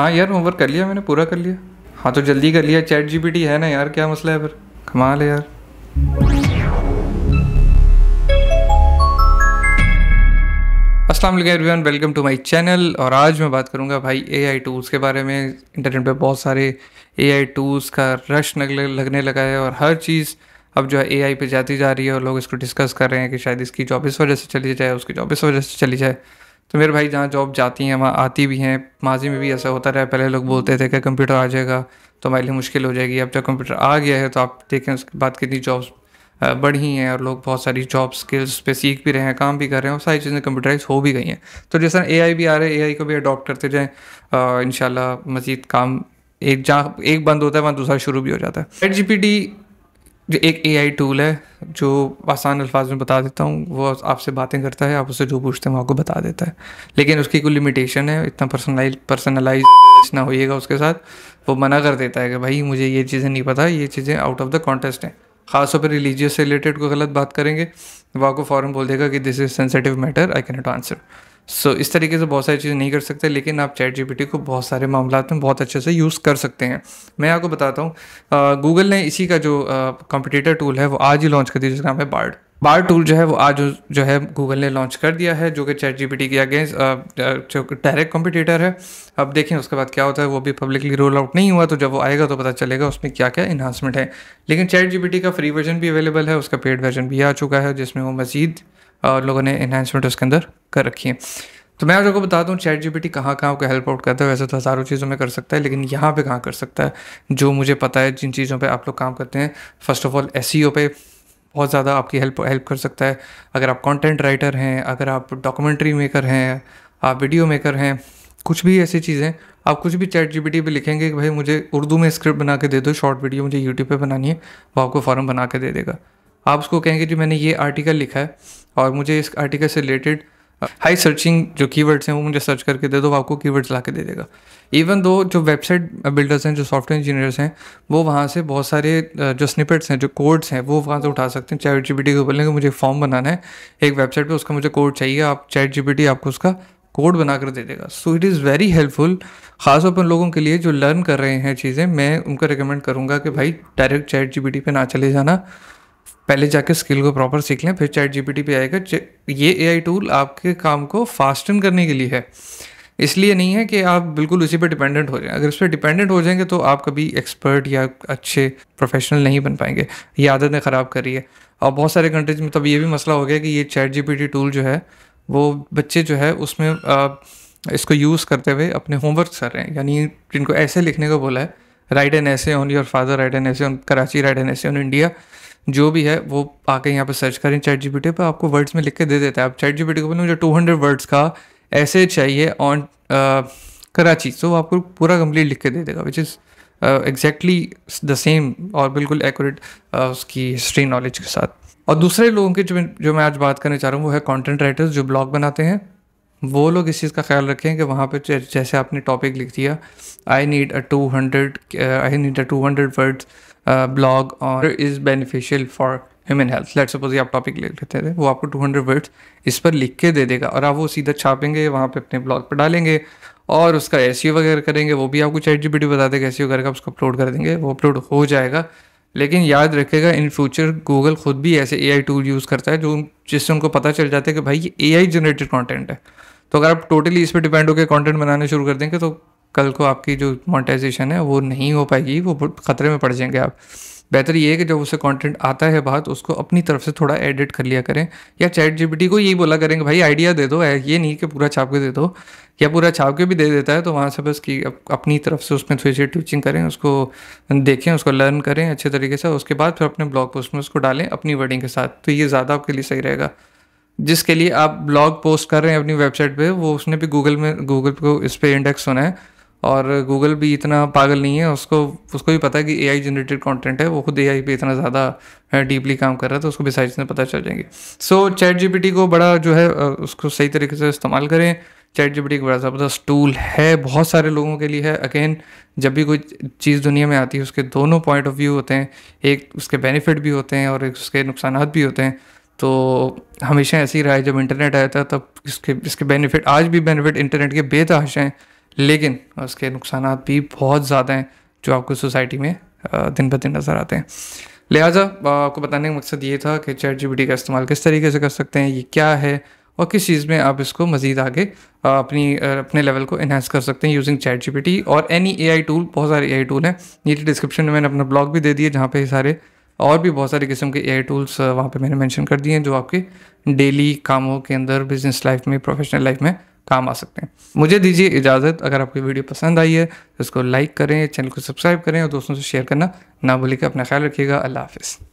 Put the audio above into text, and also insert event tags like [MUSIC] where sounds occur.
हाँ यार होमवर्क कर लिया मैंने पूरा कर लिया हाँ तो जल्दी कर लिया चैट जीपीटी है ना यार क्या मसला है फिर कमाल है यार अस्सलाम वालेकुम everyone welcome to my channel और आज मैं बात करूंगा भाई एआई टूल्स के बारे में इंटरनेट पे बहुत सारे एआई टूल्स का रश लगने लगा है और हर चीज़ अब जो है एआई पे जाती जा रही है और लोग इसको डिस्कस कर रहे हैं कि शायद इसकी जॉब इस वजह से चली जाए उसकी जॉब इस वजह से चली जाए तो मेरे भाई जहाँ जॉब जाती हैं वहाँ आती भी हैं माजी में भी ऐसा होता रहा पहले लोग बोलते थे कि कंप्यूटर आ जाएगा तो हमारे लिए मुश्किल हो जाएगी अब जब कंप्यूटर आ गया है तो आप देखें उसके बाद कितनी जॉब्स बढ़ी हैं और लोग बहुत सारी जॉब स्किल्स पे सीख भी रहे हैं काम भी कर रहे हैं और सारी चीज़ें कंप्यूटराइज हो भी गई हैं तो जैसा ए ए भी आ रहा है ए को भी अडॉप्ट करते जाएँ इन शाला मज़ीद काम एक जहाँ एक बंद होता है वहाँ दूसरा शुरू भी हो जाता है एट जी जो एक ए आई टूल है जो आसान अल्फाज में बता देता हूँ वो आपसे बातें करता है आप उससे जो पूछते हैं वो आपको बता देता है लेकिन उसकी कोई लिमिटेशन है इतना पर्सनलाइज पर्सनलाइज [LAUGHS] ना होइएगा उसके साथ वो मना कर देता है कि भाई मुझे ये चीज़ें नहीं पता ये चीज़ें आउट ऑफ द कॉन्टेस्ट हैं खासतौर पर रिलीजियस से रिलेटेड कोई गलत बात करेंगे वो आपको फ़ॉरन बोल देगा कि this is sensitive matter I cannot answer so so, इस तरीके से बहुत सारी चीज़ें नहीं कर सकते लेकिन आप चैट जी को बहुत सारे मामला में बहुत अच्छे से यूज़ कर सकते हैं मैं आपको बताता हूँ गूगल ने इसी का जो कंपटीटर टूल है वो आज ही लॉन्च कर दिया जिसका नाम है बार्ड बार टूल जो है वो आज जो है गूगल ने लॉन्च कर दिया है जो कि चैट जीपीटी के अगेंस्ट जो डायरेक्ट कॉम्पिटिटर है अब देखें उसके बाद क्या होता है वो भी पब्लिकली रोल आउट नहीं हुआ तो जब वो आएगा तो पता चलेगा उसमें क्या क्या इन्हांसमेंट है लेकिन चैट जीपीटी का फ्री वर्जन भी अवेलेबल है उसका पेड वर्जन भी आ चुका है जिसमें वो मज़ीद लोगों ने इन्हांसमेंट उसके अंदर कर रखी है तो मैं आप लोगों को बता दूं चैट जी टी कहाँ कहाँ आपको हेल्प आउट करता है वैसे तो हज़ारों चीज़ों में कर सकता है लेकिन यहाँ पे कहाँ कर सकता है जो मुझे पता है जिन चीज़ों पे आप लोग काम करते हैं फर्स्ट ऑफ ऑल एस पे बहुत ज़्यादा आपकी हेल्प हेल्प कर सकता है अगर आप कंटेंट राइटर हैं अगर आप डॉक्यूमेंट्री मेकर हैं आप वीडियो मेकर हैं कुछ भी ऐसी चीज़ें आप कुछ भी चैट जी पे लिखेंगे कि भाई मुझे उर्दू में स्क्रिप्ट बना के दे दो शॉर्ट वीडियो मुझे यूट्यूब पर बनानी है वो आपको फॉर्म बना के दे देगा आप उसको कहेंगे जी मैंने ये आर्टिकल लिखा है और मुझे इस आर्टिकल से रिलेटेड हाई सर्चिंग जो कीवर्ड्स हैं वो मुझे सर्च करके दे दो वो आपको कीवर्ड्स ला के दे देगा इवन दो जो वेबसाइट बिल्डर्स हैं जो सॉफ्टवेयर इंजीनियर्स हैं वो वहाँ से बहुत सारे जो स्निपेट्स हैं जो कोड्स हैं वो वहाँ से उठा सकते हैं चैट जी पी टी को बोलेंगे मुझे फॉर्म बनाना है एक वेबसाइट पर उसका मुझे कोड चाहिए आप चैट जी पी टी आपको उसका कोड बनाकर दे देगा so it is very helpful खासतौर पर लोगों के लिए जो लर्न कर रहे हैं चीज़ें मैं उनको रिकमेंड करूँगा कि भाई direct chat G P T पर ना चले जाना पहले जाके स्किल को प्रॉपर सीख लें फिर चैट जीपीटी पे आएगा ये एआई टूल आपके काम को फास्टन करने के लिए है इसलिए नहीं है कि आप बिल्कुल उसी पर डिपेंडेंट हो जाएं अगर उस पर डिपेंडेंट हो जाएंगे तो आप कभी एक्सपर्ट या अच्छे प्रोफेशनल नहीं बन पाएंगे ये आदत ने ख़राब करी है और बहुत सारे कंट्रीज में तब तो ये भी मसला हो गया कि ये चैट जी टूल जो है वो बच्चे जो है उसमें इसको यूज़ करते हुए अपने होमवर्क कर रहे हैं यानी जिनको ऐसे लिखने को बोला है write an essay on your father write an essay on Karachi write an essay on India जो भी है वो आके यहाँ पर सर्च करें चैट जी पर आपको वर्ड्स में लिख के दे देता है आप चैट जी को बोलें मुझे टू हंड्रेड वर्ड्स का ऐसे चाहिए ऑन कराची सो आपको पूरा कंप्लीट लिख के दे देगा which is exactly the same और बिल्कुल एक्यूरेट uh, उसकी हिस्ट्री नॉलेज के साथ और दूसरे लोगों के जो जो मैं आज बात करने चाह रहा हूँ वो है कॉन्टेंट राइटर्स जो ब्लॉग बनाते हैं वो लोग इस चीज़ का ख्याल रखें कि वहाँ पर जैसे आपने टॉपिक लिख दिया I need a two hundred I need a two hundred words blog और is beneficial for human health let suppose ये आप टॉपिक ले लेते थे वो आपको 200 हंड्रेड वर्ड्स इस पर लिख के दे देगा और आप वो सीधा छापेंगे वहाँ पे अपने ब्लॉग पर डालेंगे और उसका एस e वगैरह करेंगे वो भी आपको चैट जी बता देगा एस वगैरह का उसको अपलोड कर देंगे वो अपलोड हो जाएगा लेकिन याद रखेगा इन फ्यूचर गूगल खुद भी ऐसे ए टूल यूज़ करता है जो जिससे उनको पता चल जाता है कि भाई ये ए जनरेटेड कॉन्टेंट है तो अगर आप टोटली इस पर डिपेंड होकर कॉन्टेंट बनाना शुरू कर देंगे तो कल को आपकी जो मोनेटाइजेशन है वो नहीं हो पाएगी वो ख़तरे में पड़ जाएंगे आप बेहतर ये है कि जब उसे कंटेंट आता है बात तो उसको अपनी तरफ से थोड़ा एडिट कर लिया करें या चैट जीपीटी को यही बोला करेंगे भाई आइडिया दे दो ये नहीं कि पूरा छाप के दे दो या पूरा छाप के भी दे देता है तो वहाँ से बस कि अपनी तरफ से उसमें थोड़ी सी टीचिंग करें उसको देखें उसको लर्न करें अच्छे तरीके से उसके बाद फिर अपने ब्लॉग पोस्ट में उसको डालें अपनी वर्डिंग के साथ तो ये ज़्यादा आपके लिए सही रहेगा जिसके लिए आप ब्लॉग पोस्ट कर रहे हैं अपनी वेबसाइट पर वो उसने भी गूगल में गूगल को इस पर इंडेक्स होना है और गूगल भी इतना पागल नहीं है उसको उसको भी पता है कि ए आई जनरेटेड कॉन्टेंट है वो खुद ए आई पे इतना ज़्यादा डीपली काम कर रहा है तो उसको भी सारी में पता चल जाएंगे सो चैट जी टी को बड़ा जो है उसको सही तरीके से इस्तेमाल करें चैट जी टी एक बड़ा ज़बरदस्त टूल है बहुत सारे लोगों के लिए है अगेन जब भी कोई चीज़ दुनिया में आती है उसके दोनों पॉइंट ऑफ व्यू होते हैं एक उसके बेनिफिट भी होते हैं और एक उसके नुकसान भी होते हैं तो हमेशा ऐसी रहा है जब इंटरनेट आया था तब इसके इसके बेनिफिट आज भी बेनिफिट इंटरनेट के बेतहाश हैं लेकिन उसके नुकसान भी बहुत ज़्यादा हैं जो आपको सोसाइटी में दिन ब दिन नज़र आते हैं लिहाजा आपको बताने का मकसद ये था कि चैट जी का इस्तेमाल किस तरीके से कर सकते हैं ये क्या है और किस चीज़ में आप इसको मज़ीद आगे अपनी अपने लेवल को इन्हेंस कर सकते हैं यूजिंग चैट जी और एनी ए आई टूल बहुत सारे ए आई टूल हैं नीचे डिस्क्रिप्शन तो में मैंने अपना ब्लॉग भी दे दिए जहाँ पे सारे और भी बहुत सारे किस्म के ए आई टूल्स वहाँ पर मैंने मैंशन कर दिए हैं जो आपके डेली कामों के अंदर बिजनेस लाइफ में प्रोफेशनल लाइफ में काम आ सकते हैं मुझे दीजिए इजाज़त अगर आपकी वीडियो पसंद आई है तो इसको लाइक करें चैनल को सब्सक्राइब करें और दोस्तों से शेयर करना ना भूलिएगा अपना ख्याल रखिएगा अल्लाह हाफिज़